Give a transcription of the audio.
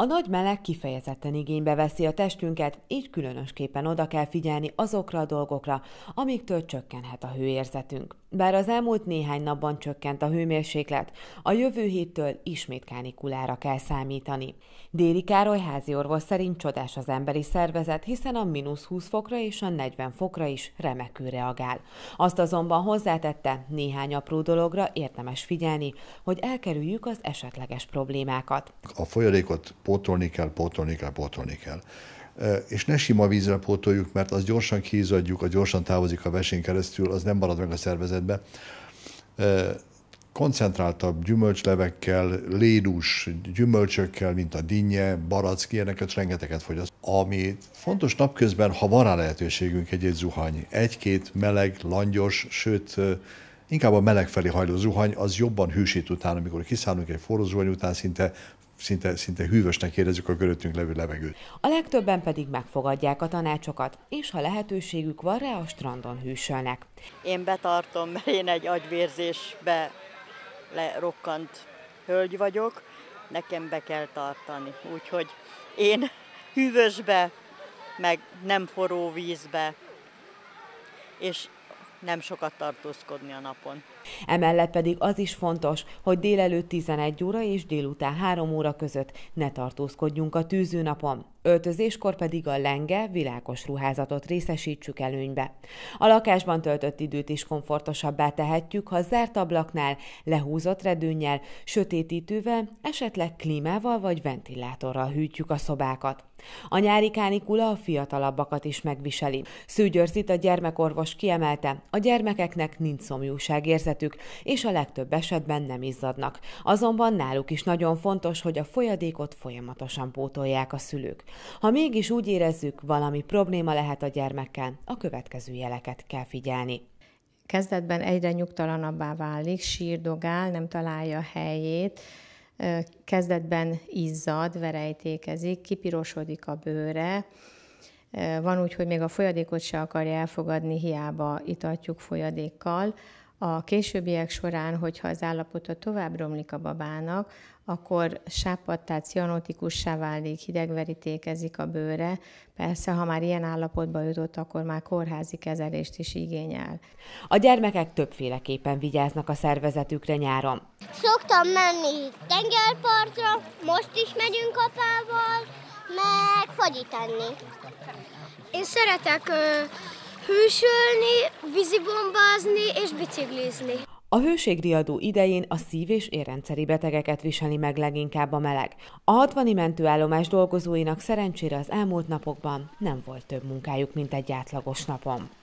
A nagy meleg kifejezetten igénybe veszi a testünket, így különösképpen oda kell figyelni azokra a dolgokra, amiktől csökkenhet a hőérzetünk. Bár az elmúlt néhány napban csökkent a hőmérséklet, a jövő héttől ismét kánikulára kell számítani. Déri Károly házi orvos szerint csodás az emberi szervezet, hiszen a mínusz 20 fokra és a 40 fokra is remekül reagál. Azt azonban hozzátette, néhány apró dologra érdemes figyelni, hogy elkerüljük az esetleges problémákat. A folyadékot pótolni kell, pótolni kell, pótolni kell. És ne sima vízzel pótoljuk, mert az gyorsan kiizadjuk, a gyorsan távozik a vesén keresztül, az nem marad meg a szervezetbe. Koncentráltabb gyümölcslevekkel, lédús gyümölcsökkel, mint a dinnye, barack, ilyeneket rengeteget fogyaszt. Ami fontos napközben, ha van rá lehetőségünk egy-egy zuhany, egy-két meleg, langyos, sőt, inkább a meleg felé hajló zuhany, az jobban hűsít után, amikor kiszállunk egy forró zuhany után, szinte szinte, szinte hűvösnek érezzük a köröttünk levő levegőt. A legtöbben pedig megfogadják a tanácsokat, és ha lehetőségük van rá, a strandon hűsölnek. Én betartom, mert én egy agyvérzésbe lerokkant hölgy vagyok, nekem be kell tartani. Úgyhogy én hűvösbe, meg nem forró vízbe, és nem sokat tartózkodni a napon. Emellett pedig az is fontos, hogy délelőtt 11 óra és délután 3 óra között ne tartózkodjunk a tűzőnapon öltözéskor pedig a lenge, világos ruházatot részesítsük előnybe. A lakásban töltött időt is komfortosabbá tehetjük, ha zárt ablaknál, lehúzott redőnyel, sötétítővel, esetleg klímával vagy ventilátorral hűtjük a szobákat. A nyári kánikula a fiatalabbakat is megviseli. Szűgyőrzit a gyermekorvos kiemelte, a gyermekeknek nincs szomjúságérzetük, és a legtöbb esetben nem izzadnak. Azonban náluk is nagyon fontos, hogy a folyadékot folyamatosan pótolják a szülők. Ha mégis úgy érezzük, valami probléma lehet a gyermekkel, a következő jeleket kell figyelni. Kezdetben egyre nyugtalanabbá válik, sírdogál, nem találja a helyét, kezdetben izzad, verejtékezik, kipirosodik a bőre, van úgy, hogy még a folyadékot se akarja elfogadni, hiába itatjuk folyadékkal. A későbbiek során, hogyha az állapota tovább romlik a babának, akkor tehát cianotikussá válik, hidegverítékezik a bőre. Persze, ha már ilyen állapotba jutott, akkor már kórházi kezelést is igényel. A gyermekek többféleképpen vigyáznak a szervezetükre nyáron. Szoktam menni tengerpartra, most is megyünk apával, meg enni. Én szeretek hűsölni, vízibombázni és biciklizni. A hőségriadó idején a szív- és érrendszeri betegeket viseli meg leginkább a meleg. A 60 mentőállomás dolgozóinak szerencsére az elmúlt napokban nem volt több munkájuk, mint egy átlagos napon.